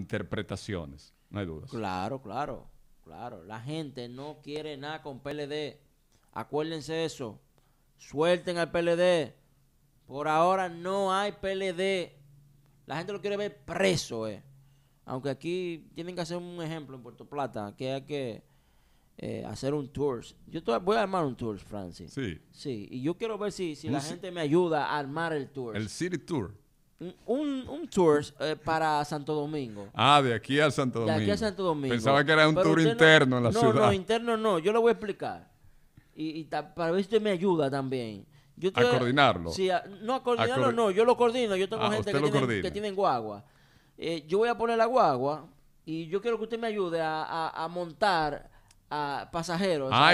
interpretaciones, no hay dudas. Claro, claro, claro. La gente no quiere nada con PLD. Acuérdense eso. Suelten al PLD. Por ahora no hay PLD. La gente lo quiere ver preso, eh. Aunque aquí tienen que hacer un ejemplo en Puerto Plata, que hay que eh, hacer un tour. Yo voy a armar un tour, Francis. Sí. Sí, y yo quiero ver si, si la gente me ayuda a armar el tour. El City Tour un, tour eh, para Santo Domingo. Ah, de aquí a Santo Domingo. De aquí a Santo Domingo. Pensaba que era un tour interno en la ciudad. No, no, interno no. Yo lo voy a explicar. Y, para ver si usted me ayuda también. a coordinarlo. no, a coordinarlo no. Yo lo coordino. Yo tengo ah, gente que tiene, guagua. Eh, yo voy a poner la guagua y yo quiero que usted me ayude a, montar a pasajeros. Ah,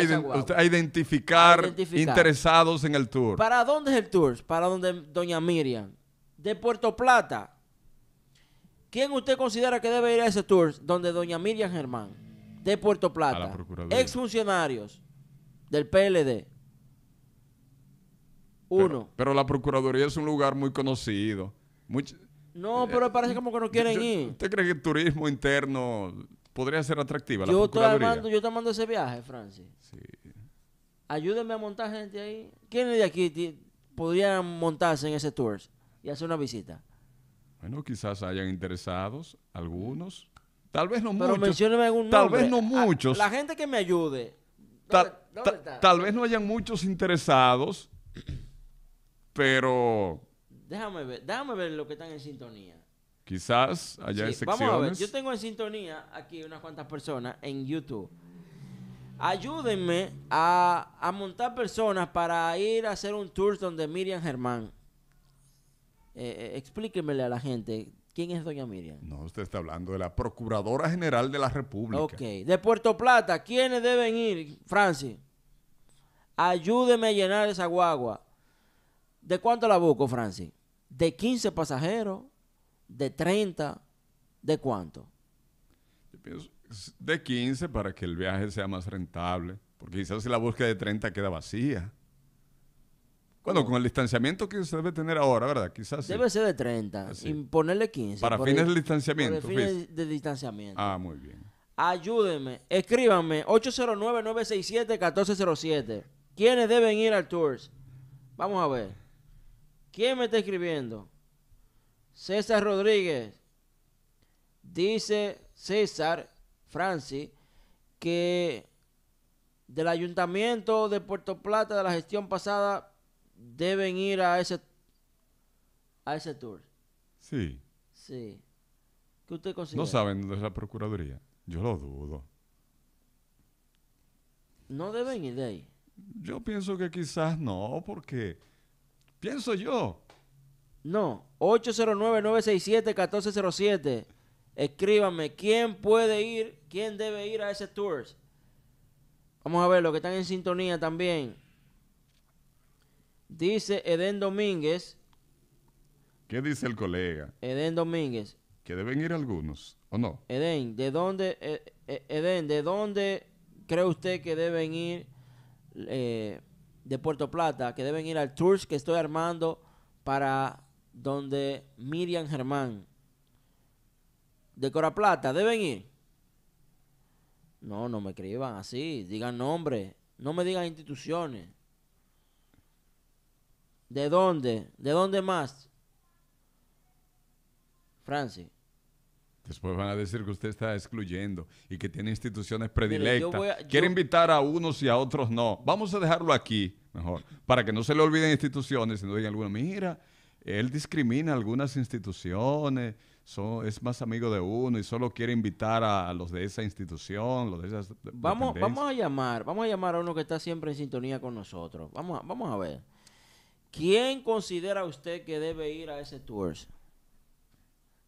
a, identificar interesados en el tour. ¿Para dónde es el tour? Para donde doña Miriam de Puerto Plata. ¿Quién usted considera que debe ir a ese tour donde doña Miriam Germán, de Puerto Plata, ex funcionarios del PLD? Uno. Pero, la Procuraduría es un lugar muy conocido. no, pero parece como que no eh, quieren ir. ¿Usted cree que el turismo interno podría ser atractivo Yo, Estoy armando, yo ese viaje, Francis. Sí. Ayúdenme a montar gente ahí. ¿Quiénes de aquí podrían montarse en ese tour? y hacer una visita. Bueno, quizás hayan interesados algunos. Tal vez no muchos. Pero muchos. Algún tal vez no ah, muchos. La gente que me ayude. ¿Dónde, Tal vez no hayan muchos interesados, pero... Déjame ver, déjame ver lo que están en sintonía. Quizás haya sí, Vamos a ver, yo tengo en sintonía aquí unas cuantas personas en YouTube. Ayúdenme a montar personas para ir a hacer un tour donde Miriam Germán. Eh, eh, explíquemele a la gente, ¿quién es doña Miriam? No, usted está hablando de la Procuradora General de la República. Ok, de Puerto Plata, ¿quiénes deben ir, Francis? Ayúdeme a llenar esa guagua. ¿De cuánto la busco, Francis? ¿De 15 pasajeros? ¿De 30? ¿De cuánto? Yo pienso de 15 para que el viaje sea más rentable, porque quizás si la búsqueda de 30 queda vacía. Bueno, con el distanciamiento que se debe tener ahora, ¿verdad? Quizás. Debe ser de 30, y ah, imponerle 15. Para fines de distanciamiento. Para fines de distanciamiento. Ah, muy bien. Ayúdenme, escríbanme 809-967-1407. ¿Quiénes deben ir al Tours? Vamos a ver. ¿Quién me está escribiendo? César Rodríguez. Dice César Francis, que del ayuntamiento de Puerto Plata de la gestión pasada deben ir a ese a ese tour. Sí. Sí. ¿Qué usted considera? No saben de la Procuraduría. Yo lo dudo. No deben ir de ahí. Yo pienso que quizás no, porque pienso yo. No, 809-967-1407. Escríbame, ¿quién puede ir? ¿Quién debe ir a ese tour? Vamos a ver, los que están en sintonía también. Dice Eden Domínguez. ¿Qué dice el colega? Eden Domínguez. Que deben ir algunos, ¿o no? Eden ¿de dónde, eh, eh, ¿de dónde cree usted que deben ir eh, de Puerto Plata? Que deben ir al tour que estoy armando para donde Miriam Germán. De Cora Plata, ¿deben ir? No, no me escriban así, digan nombre, no me digan instituciones. ¿De dónde? ¿De dónde más? Francis. Después van a decir que usted está excluyendo y que tiene instituciones predilectas. Quiere invitar a unos y a otros no. Vamos a dejarlo aquí, mejor, para que no se le olviden instituciones, no hay alguno, mira, él discrimina algunas instituciones, es más amigo de uno y solo quiere invitar a, los de esa institución, los de Vamos, vamos a llamar, vamos a llamar a uno que está siempre en sintonía con nosotros. Vamos, vamos a ver. ¿Quién considera usted que debe ir a ese tour?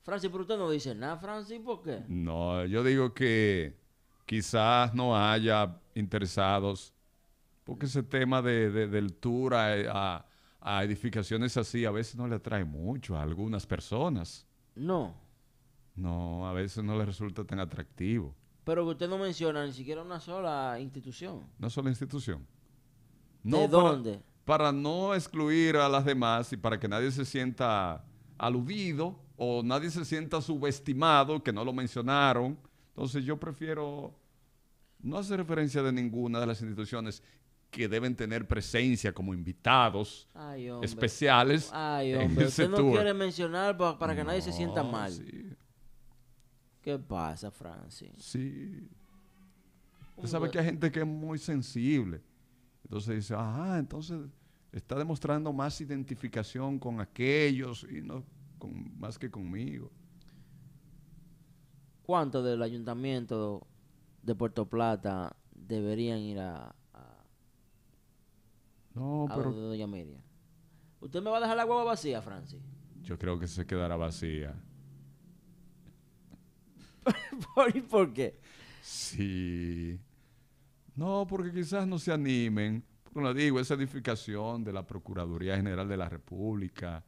Francis, pero usted no dice nada, Francis, ¿por qué? No, yo digo que quizás no haya interesados, porque ese tema de, del tour a, edificaciones así a veces no le atrae mucho a algunas personas. No. No, a veces no le resulta tan atractivo. Pero usted no menciona ni siquiera una sola institución. Una sola institución. No ¿De dónde? para no excluir a las demás y para que nadie se sienta aludido o nadie se sienta subestimado, que no lo mencionaron. Entonces yo prefiero no hacer referencia de ninguna de las instituciones que deben tener presencia como invitados especiales. Ay, hombre, usted no quiere mencionar para, que nadie se sienta mal. ¿Qué pasa, Francis? Sí. Usted sabe que hay gente que es muy sensible. Entonces dice, ah, entonces está demostrando más identificación con aquellos y no más que conmigo. ¿Cuántos del ayuntamiento de Puerto Plata deberían ir a, no, pero Doña ¿Usted me va a dejar la hueva vacía, Francis? Yo creo que se quedará vacía. ¿Por, ¿Por qué? Sí. No, porque quizás no se animen. Como le digo, esa edificación de la Procuraduría General de la República.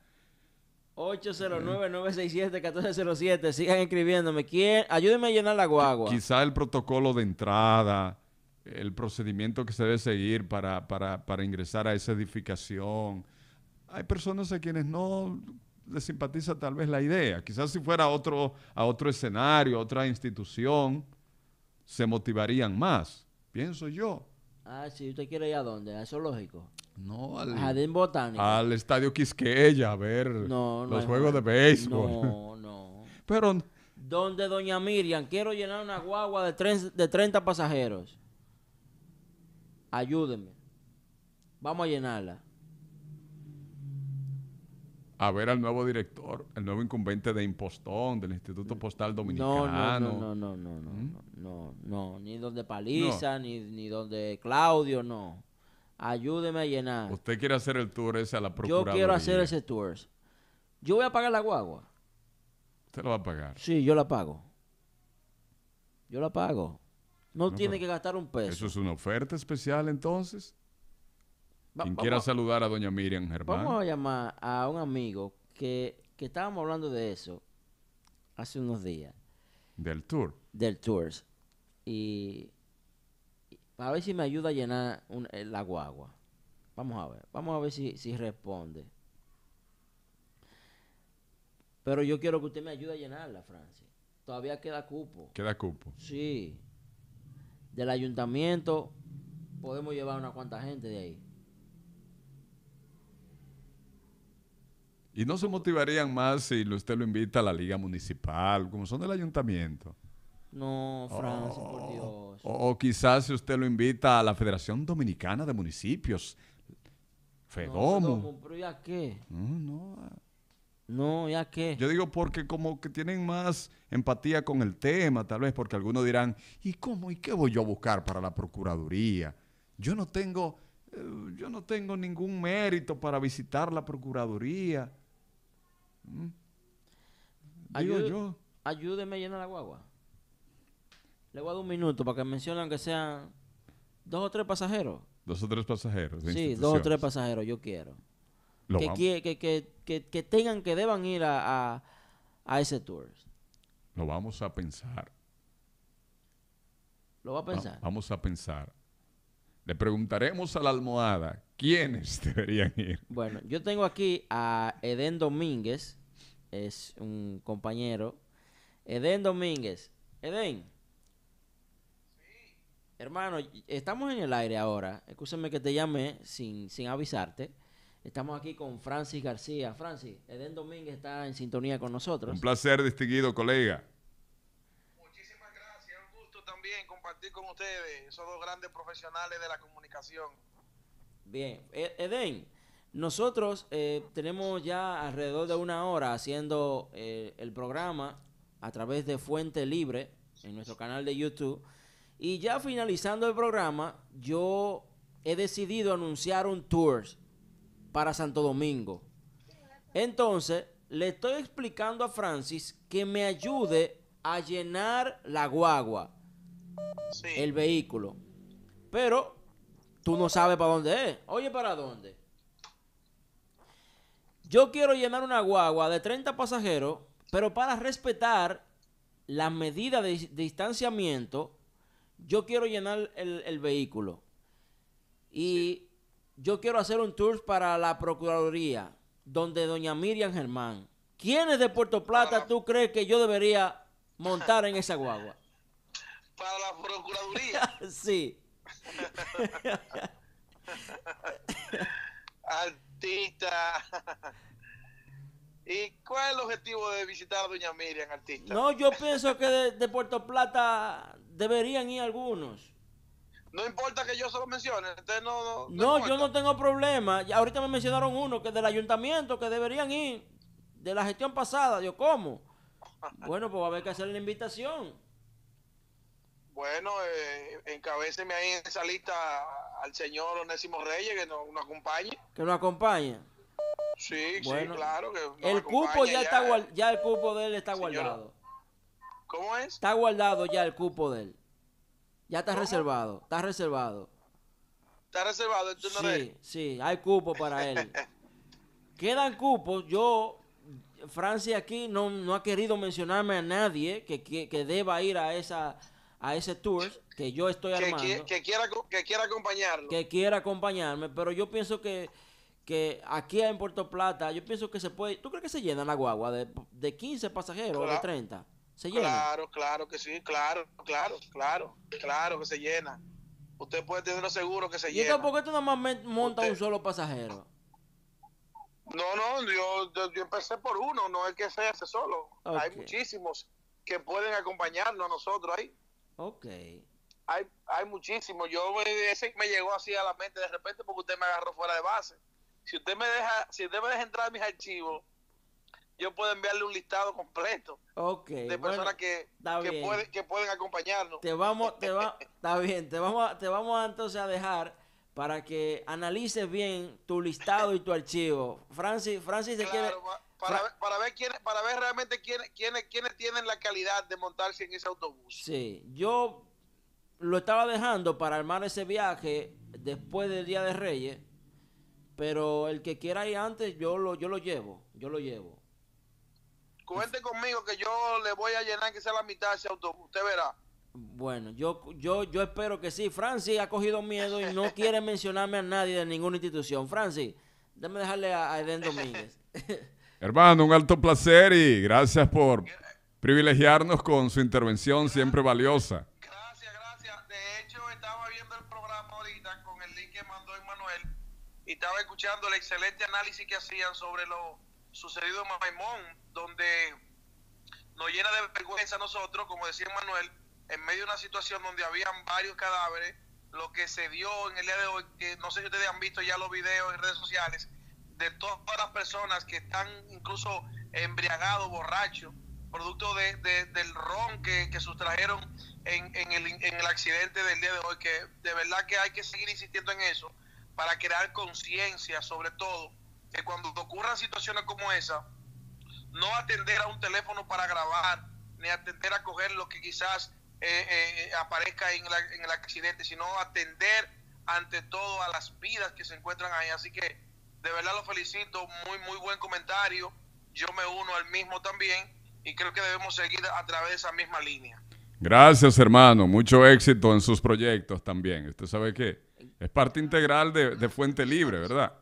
809-967-1407. Sigan escribiéndome. ¿Quién? Ayúdenme a llenar la guagua. Quizás el protocolo de entrada, el procedimiento que se debe seguir para, para, para ingresar a esa edificación. Hay personas a quienes no les simpatiza tal vez la idea. Quizás si fuera otro, a otro escenario, a otra institución, se motivarían más pienso yo. Ah, si usted quiere ir a dónde, a lógico. No, al jardín botánico. Al estadio Quisqueya a ver los juegos de béisbol. No, no. Pero donde doña Miriam, quiero llenar una guagua de, de 30 pasajeros. Ayúdeme. Vamos a llenarla a ver al nuevo director, el nuevo incumbente de Impostón, del Instituto mm. Postal Dominicano. No, no, no, no, no, no, ¿Mm? no, no, ni donde Paliza, ni, ni donde Claudio, no. Ayúdeme a llenar. Usted quiere hacer el tour ese a la Procuraduría. Yo quiero hacer ese tour. Yo voy a pagar la guagua. ¿Usted lo va a pagar? Sí, yo la pago. Yo la pago. no tiene que gastar un peso. ¿Eso es una oferta especial entonces? Quien quiera saludar a doña Miriam Germán. Vamos a llamar a un amigo que, estábamos hablando de eso hace unos días. Del tour. Del tours. Y, para ver si me ayuda a llenar eh, la guagua. Vamos a ver. Vamos a ver si, responde. Pero yo quiero que usted me ayude a llenarla, Francis. Todavía queda cupo. Queda cupo. Sí. Del ayuntamiento podemos llevar una cuanta gente de ahí. Y no se motivarían más si usted lo invita a la liga municipal, como son del ayuntamiento. No, Francis, por oh. Dios. O, quizás si usted lo invita a la Federación Dominicana de Municipios. Fedomo. No, pero ¿ya qué? No, no. ¿ya qué? Yo digo porque como que tienen más empatía con el tema, tal vez, porque algunos dirán, ¿y cómo y qué voy yo a buscar para la Procuraduría? Yo no tengo, eh, yo no tengo ningún mérito para visitar la Procuraduría. Mm. Ayúdeme a llenar la guagua. Le voy a dar un minuto para que mencionen que sean dos o tres pasajeros. Dos o tres pasajeros. sí, dos o tres pasajeros, yo quiero. Que, que, que, tengan, que deban ir a, a, ese tour. Lo vamos a pensar. Lo va a pensar. vamos a pensar. Le preguntaremos a la almohada quiénes deberían ir. Bueno, yo tengo aquí a Eden Domínguez, es un compañero. Eden Domínguez. Eden, Sí. Hermano, estamos en el aire ahora. Escúchame que te llamé sin, avisarte. Estamos aquí con Francis García. Francis, Eden Domínguez está en sintonía con nosotros. Un placer, distinguido colega. Muchísimas gracias. Un gusto también compartir con ustedes, esos dos grandes profesionales de la comunicación. Bien, e, Eden. Nosotros eh, tenemos ya alrededor de una hora haciendo eh, el programa a través de Fuente Libre en nuestro canal de YouTube. Y ya finalizando el programa, yo he decidido anunciar un tour para Santo Domingo. Entonces, le estoy explicando a Francis que me ayude a llenar la guagua, el vehículo. Pero tú no sabes para dónde es. Oye, ¿para dónde? Yo quiero llenar una guagua de 30 pasajeros, pero para respetar la medida de distanciamiento, yo quiero llenar el, vehículo. Y yo quiero hacer un tour para la Procuraduría, donde doña Miriam Germán. es de Puerto Plata tú crees que yo debería montar en esa guagua? Para la Procuraduría. sí. Artista. ¿Y cuál es el objetivo de visitar a Doña Miriam, artista? No, yo pienso que de, Puerto Plata deberían ir algunos. No importa que yo se lo mencione, no... No, yo no tengo problema. Ya ahorita me mencionaron uno que del ayuntamiento que deberían ir, de la gestión pasada. Yo, ¿cómo? Bueno, pues va a haber que hacer la invitación bueno, eh, encabéceme ahí en esa lista al señor Onésimo Reyes que nos, acompañe. Que nos acompañe. Sí, sí, claro. Que el cupo ya, está ya el cupo de él está guardado. ¿Cómo es? Está guardado ya el cupo de él. Ya está reservado, está reservado. ¿Está reservado? el turno sí, sí, hay cupo para él. Quedan cupos, yo, Francia aquí no, ha querido mencionarme a nadie que, que, que deba ir a esa a ese tour que yo estoy armando. Que, quiera, que quiera acompañarlo. Que quiera acompañarme, pero yo pienso que, que aquí en Puerto Plata, yo pienso que se puede... ¿Tú crees que se llena la guagua de, de 15 pasajeros o de 30? ¿Se llena? Claro, claro que sí, claro, claro, claro, claro que se llena. Usted puede tenerlo seguro que se llena. ¿Y por qué tú nada montas un solo pasajero? No, no, yo, yo, empecé por uno, no es que sea ese solo. Hay muchísimos que pueden acompañarnos a nosotros ahí. Ok. Hay, hay muchísimo. Yo ese me llegó así a la mente de repente porque usted me agarró fuera de base. Si usted me deja, si usted me deja entrar mis archivos, yo puedo enviarle un listado completo okay, de personas que, que, pueden acompañarnos. Te vamos, te va, está bien, te vamos, te vamos entonces a dejar para que analices bien tu listado y tu archivo. Francis, Francis se quiere, para, ver, para, ver quién, para ver realmente quiénes quién, tienen la calidad de montarse en ese autobús. Sí, yo lo estaba dejando para armar ese viaje después del Día de Reyes, pero el que quiera ir antes, yo lo, yo lo llevo, yo lo llevo. Cuente conmigo que yo le voy a llenar que sea la mitad de ese autobús, usted verá. Bueno, yo, yo, yo espero que sí. Francis ha cogido miedo y no quiere mencionarme a nadie de ninguna institución. Francis, déjame dejarle a, Edén Eden Domínguez. Hermano, un alto placer y gracias por privilegiarnos con su intervención siempre valiosa. Gracias, gracias. De hecho, estaba viendo el programa ahorita con el link que mandó Emanuel y estaba escuchando el excelente análisis que hacían sobre lo sucedido en Maimón, donde nos llena de vergüenza a nosotros, como decía Manuel, en medio de una situación donde habían varios cadáveres, lo que se dio en el día de hoy, que no sé si ustedes han visto ya los videos en redes sociales, de todas las personas que están incluso embriagados, borrachos, producto de, del ron que, sustrajeron en, en, el, en el accidente del día de hoy, que de verdad que hay que seguir insistiendo en eso para crear conciencia, sobre todo, que cuando ocurran situaciones como esa, no atender a un teléfono para grabar, ni atender a coger lo que quizás eh, eh, aparezca en, la, en el accidente, sino atender ante todo a las vidas que se encuentran ahí. Así que de verdad lo felicito, muy, muy buen comentario. Yo me uno al mismo también y creo que debemos seguir a través de esa misma línea. Gracias, hermano. Mucho éxito en sus proyectos también. Usted sabe que es parte integral de, Fuente Libre, ¿verdad?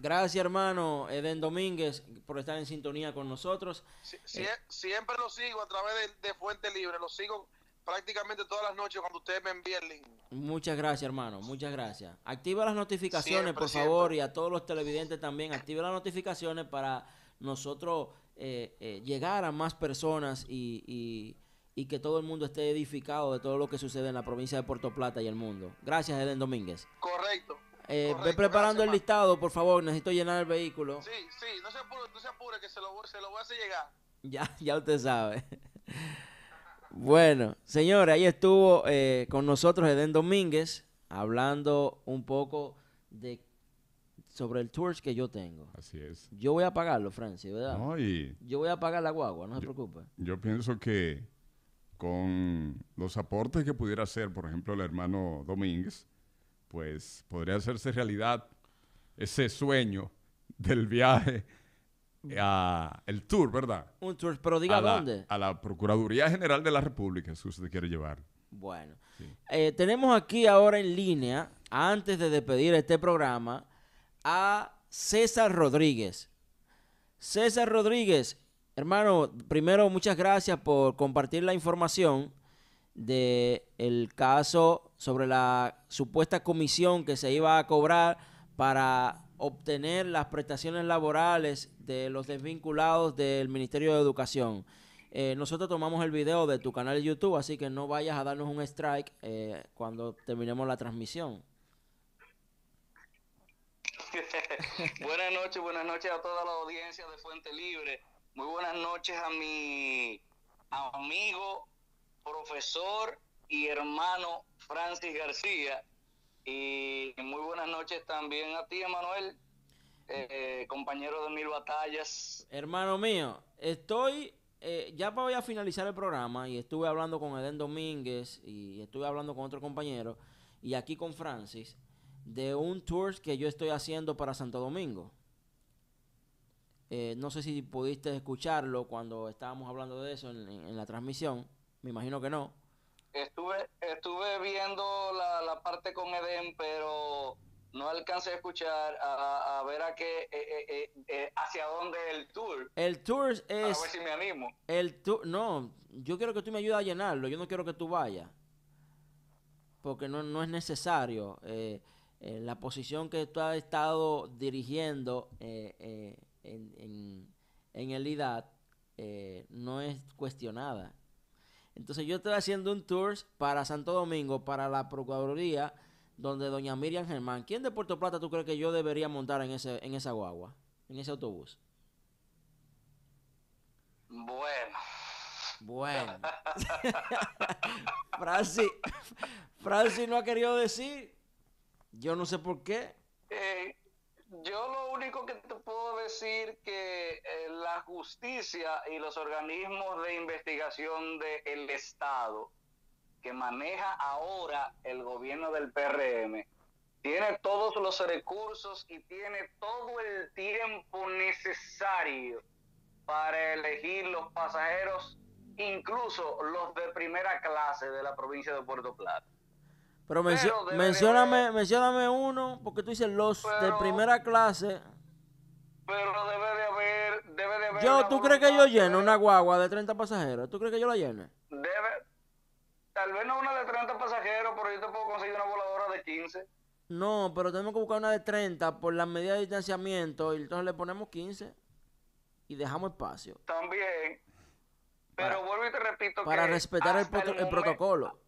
Gracias, hermano Eden Domínguez, por estar en sintonía con nosotros. Eh, siempre lo sigo a través de Fuente Libre, lo sigo prácticamente todas las noches cuando ustedes me envíen el link. Muchas gracias, hermano. Muchas gracias. Activa las notificaciones, por favor, y a todos los televidentes también. Activa las notificaciones para nosotros eh, eh, llegar a más personas y, que todo el mundo esté edificado de todo lo que sucede en la provincia de Puerto Plata y el mundo. Gracias, Helen Domínguez. Correcto. Eh, ve preparando el listado, por favor. Necesito llenar el vehículo. Sí, sí, no se apure, no se apure que se lo, se lo voy a hacer llegar. Ya, ya usted sabe. Bueno, señores, ahí estuvo eh, con nosotros Edén Domínguez hablando un poco de sobre el tour que yo tengo. Así es. Yo voy a pagarlo, Francis, ¿verdad? y yo voy a pagar la guagua, no se preocupe. Yo pienso que con los aportes que pudiera hacer, por ejemplo, el hermano Domínguez, pues podría hacerse realidad ese sueño del viaje eh, a el tour, ¿verdad? Un tour, pero diga dónde. a la Procuraduría General de la República, si usted quiere llevar. Bueno, eh, tenemos aquí ahora en línea, antes de despedir este programa, a César Rodríguez. César Rodríguez, hermano, primero muchas gracias por compartir la información del caso sobre la supuesta comisión que se iba a cobrar para obtener las prestaciones laborales de los desvinculados del Ministerio de Educación. Eh, nosotros tomamos el video de tu canal de YouTube, así que no vayas a darnos un strike eh, cuando terminemos la transmisión. buenas noches, buenas noches a toda la audiencia de Fuente Libre. Muy buenas noches a mi amigo, profesor y hermano Francis García, y muy buenas noches también a ti, Emanuel, eh, compañero de Mil Batallas. Hermano mío, estoy, eh, ya voy a finalizar el programa y estuve hablando con Edén Domínguez y estuve hablando con otro compañero y aquí con Francis de un tour que yo estoy haciendo para Santo Domingo. Eh, no sé si pudiste escucharlo cuando estábamos hablando de eso en la transmisión. Me imagino que no. Estuve, estuve viendo la, parte con Eden pero no alcancé a escuchar, a, a ver a qué, eh, eh, eh, hacia dónde el tour. El tour es... A ver si me animo. El tour, no, yo quiero que tú me ayudes a llenarlo, yo no quiero que tú vayas, porque no, no es necesario. la posición que tú has estado dirigiendo en, en, en el IDAT no es cuestionada. Entonces yo estoy haciendo un tour para Santo Domingo, para la Procuraduría, donde doña Miriam Germán. ¿Quién de Puerto Plata tú crees que yo debería montar en, ese, en esa guagua, en ese autobús? Bueno. Bueno. Francis, Francis no ha querido decir. Yo no sé por qué. Eh, yo lo que te puedo decir que eh, la justicia y los organismos de investigación del Estado que maneja ahora el gobierno del PRM tiene todos los recursos y tiene todo el tiempo necesario para elegir los pasajeros, incluso los de primera clase de la provincia de Puerto Plata. Pero, mencioname menciona uno, porque tú dices los de primera clase. Pero debe de haber, debe de haber Yo, ¿tú crees que yo lleno una guagua de 30 pasajeros? ¿Tú crees que yo la llene? Debe, tal vez no una de 30 pasajeros, pero yo te puedo conseguir una voladora de 15. No, pero tenemos que buscar una de 30 por las medidas de distanciamiento y entonces le ponemos 15 y dejamos espacio. También. Pero vuelvo y te repito para respetar el, protocolo.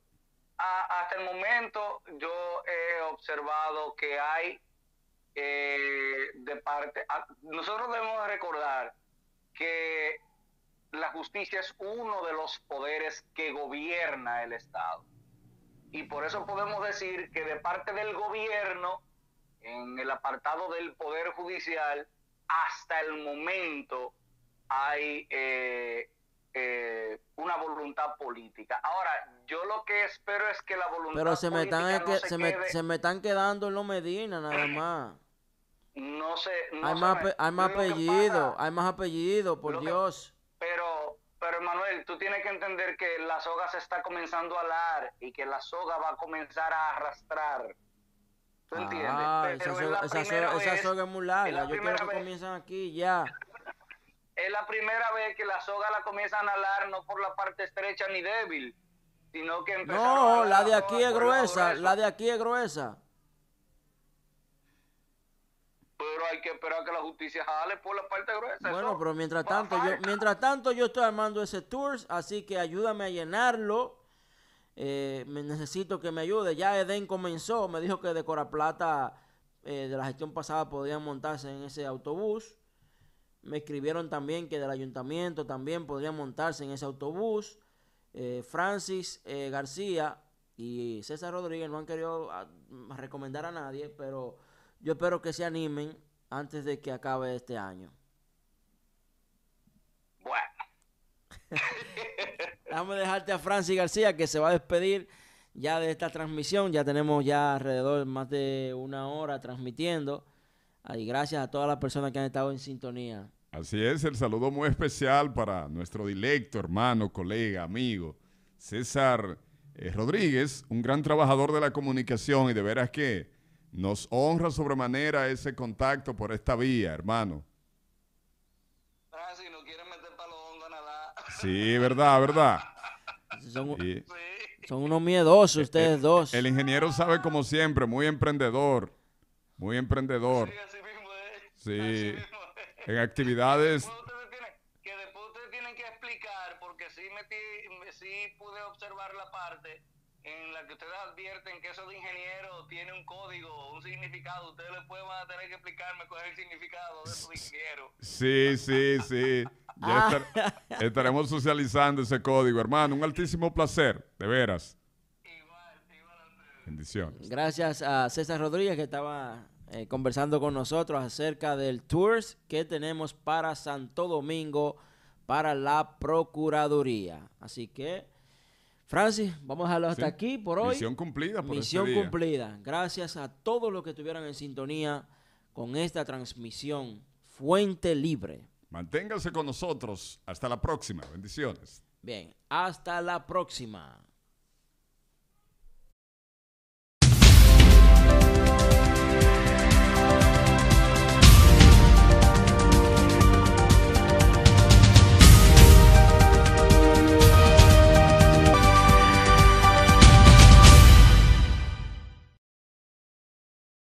hasta el momento yo he observado que hay eh, de parte... Ah, nosotros debemos recordar que la justicia es uno de los poderes que gobierna el Estado. Y por eso podemos decir que de parte del gobierno, en el apartado del Poder Judicial, hasta el momento hay eh, eh, una voluntad política. Ahora, yo lo que espero es que la voluntad Pero se me están, política se, me, están quedando en los Medina nada más. No sé. hay, más, apellidos hay, más apellido, hay más apellido, por Dios. pero, pero Manuel, tú tienes que entender que la soga se está comenzando a alar y que la soga va a comenzar a arrastrar. ¿Tú entiendes? esa, soga, es muy larga. yo quiero que comiencen aquí ya es la primera vez que la soga la comienzan a halar, no por la parte estrecha ni débil, sino que No, la de aquí es gruesa, la, de aquí es gruesa. Pero hay que esperar que la justicia jale por la parte gruesa. Bueno, pero mientras tanto, yo, mientras tanto yo estoy armando ese tour, así que ayúdame a llenarlo. Eh, me necesito que me ayude. Ya Eden comenzó, me dijo que de Coraplata, eh, de la gestión pasada, podían montarse en ese autobús. Me escribieron también que del ayuntamiento también podría montarse en ese autobús. Eh, Francis eh, García y César Rodríguez no han querido ah, recomendar a nadie, pero yo espero que se animen antes de que acabe este año. Bueno. Déjame dejarte a Francis García que se va a despedir ya de esta transmisión. Ya tenemos ya alrededor más de una hora transmitiendo. Y gracias a todas las personas que han estado en sintonía. Así es, el saludo muy especial para nuestro directo hermano, colega, amigo, César eh, Rodríguez, un gran trabajador de la comunicación y de veras que nos honra sobremanera ese contacto por esta vía, hermano. no quieren meter palo Sí, verdad, verdad. Son, unos miedosos eh, eh, ustedes dos. El ingeniero sabe como siempre, muy emprendedor. Muy emprendedor. Sí, así mismo Sí. En actividades. ustedes tienen, que después ustedes tienen que explicar, porque sí, pude observar la parte en la que ustedes advierten que eso de ingeniero tiene un código, un significado. Ustedes después van a tener que explicarme cuál es el significado de eso de ingeniero. Sí, sí, sí. Ya ah. estaremos socializando ese código, hermano. Un altísimo placer, de veras. Bendiciones. Gracias a César Rodríguez que estaba eh, conversando con nosotros acerca del tours que tenemos para Santo Domingo, para la Procuraduría. Así que, Francis, vamos a dejarlo hasta aquí por hoy. Misión cumplida. Por este Misión cumplida. Gracias a todos los que estuvieron en sintonía con esta transmisión. Fuente libre. Manténganse con nosotros. Hasta la próxima. Bendiciones. Bien, hasta la próxima.